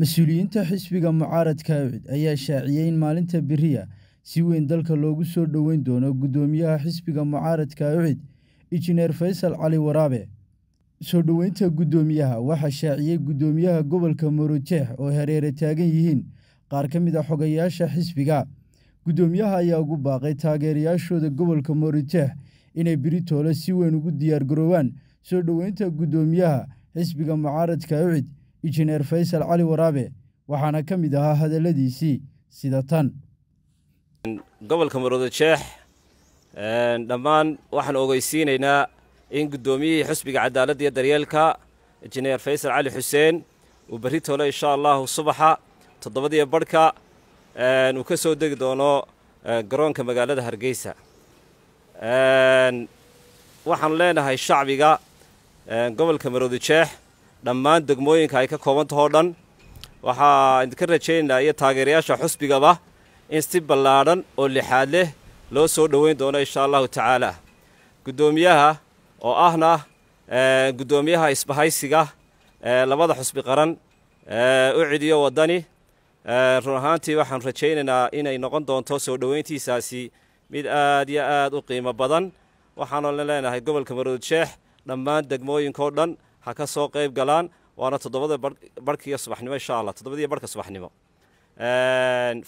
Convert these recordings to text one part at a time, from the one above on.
mas-uuliyiinta xisbiga mucaaradka ayaa shaaciyey in maalinta beriya si weyn dalka loogu soo dhoweyn doono guddoomiyaha xisbiga mucaaradka ucid injineer faysal cali waraabe soo dhoweynta guddoomiyaha waxaa shaaciyey guddoomiyaha gobolka morojeex oo hareere taagan yihiin qaar ka mid a ah xogayaasha xisbiga guddoomiyaha ayaa ugu baaqay taageerayaashooda gobolka morojeex inay beritoole si weyn ugu diyaargaroobaan soo dhoweynta guddoomiyaha xisbiga mucaaradka ucid injineer faysal cali waraabe waxaana ka mid ahaa hadalladiisii sida tan gobolka maroodo jeex dhammaan waxaan ogeysiinaynaa in guddoomiyihii xusbiga cadaaladda iyo daryeelka injineer faysal cali xuseen uu berri tole insha allahu subaxa toddobadiiyo barhka uu ka soo degi doono e, garoonka magaalada hargeysa waxaan leenahay shacbiga gobolka maroodo jeex dhammaan degmooyinka ay ka koobantaho dhan waxaa idinka rajaynaynaa iyo taageerayaasha xusbigaba in si ballaadhan oo lixaad leh loo soo dhoweyn doono inshaa allahu tacaala guddoomiyaha oo ahna guddoomiyaha isbahaysiga labada xusbi qaran u cidiyo waddani run ahaantii waxaan rajaynaynaa inay noqon doonto soo dhoweyntiisaasi mid aad iyo aad u qiimo badan waxaanu leenahay gobolka marood dhammaan degmooyinkaoo dhan ha ka soo qayb galaan waana toddobada barhkiiyo subaxnimo insha allah toddobadiiyo barhka subaxnimo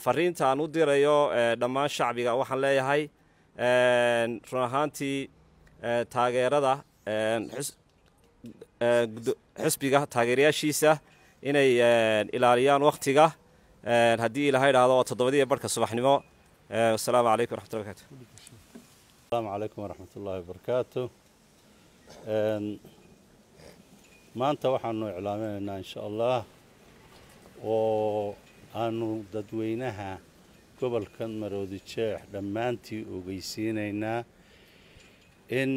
fariinta aan u dirayo dhammaan shacbiga waxaan leeyahay run ahaantii taageerada xusbiga taageerayaashiisa inay ilaaliyaan wakhtiga haddii ilaha idhaahdo waa toddobadiiyo barhka subaxnimo wasalaamu calaykum waraxmatulla barkatu asalaamu calaykum waraxmatullaahi wabarakaatu maanta waxaanu iclaaminaynaa insha allah oo aanu dadweynaha gobolkan maroodi jeex dhammaantii ogeysiinaynaa in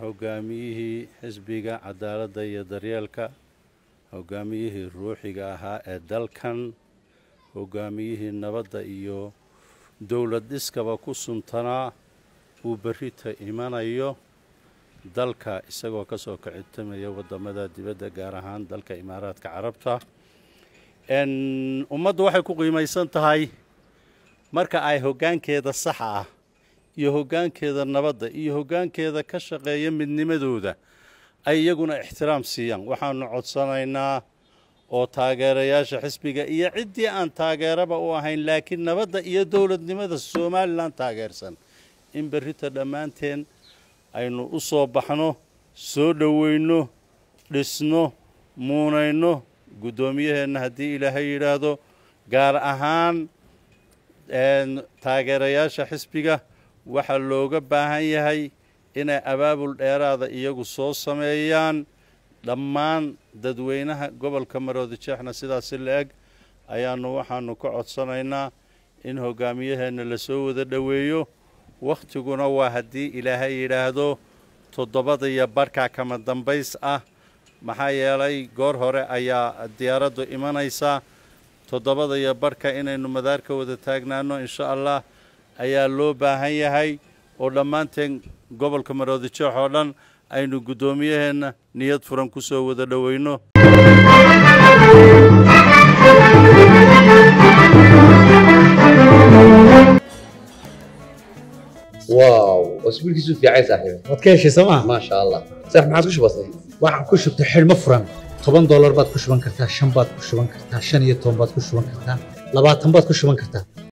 hogaamiyihii xisbiga cadaaladda iyo daryeelka hogaamiyihii ruuxiga ahaa ee dalkan hogaamiyihii nabadda iyo dowlad dhiskaba ku suntanaa uu berrita imanayo dalka isagoo kasoo kacitamaya wadamada dibadda gaar ahaan dalka imaaraadka carabta ummaddu waxay ku qiimaysan tahay marka ay hoggaankeeda saxa ah iyo hoggaankeeda nabadda iyo hoggaankeeda ka shaqeeya midnimadooda ay iyaguna ixtiraam siiyaan waxaanu codsanaynaa oo taageerayaasha xisbiga iyo ciddii aan taageeraba u ahayn laakiin nabadda iyo dowladnimada somalilan taageersan in berrita dhammaanteen aynu u soo baxno soo dhoweynno dhisno muunayno guddoomiyaheenna haddii ilaahay yidhaahdo gaar ahaan taageerayaasha xisbiga waxaa looga baahan yahay inay abaabul dheeraada iyagu soo sameeyaan dhammaan dadweynaha gobolka maroodi jeexna sidaasi la-eg ayaannu waxaanu ka codsanaynaa in hogaamiyaheenna la soo wada dhoweeyo wakhtiguna waa haddii ilaahay yidhaahdo toddobada iyo barhkaa kama dambays ah maxaa yeelay goor hore ayaa diyaaraddu imanaysaa toddobada iyo barhka inaynu madaarka wada taagnaano insha allah ayaa loo baahan yahay oo dhammaanteen gobolka maroodi oo dhan aynu guddoomiyaheenna niyad furan ku soo wada dhoweyno واو اسبوعك سوف يعيش صاحبي ما تكيش سما ما شاء الله صح ما عادش بسيط waxaan ku shubtay xilmo furan toban doolar baad ku shuban kartaa shan baad ku shuban kartaa shan iyo toban baad ku shuban kartaa labaatan baad ku shuban kartaa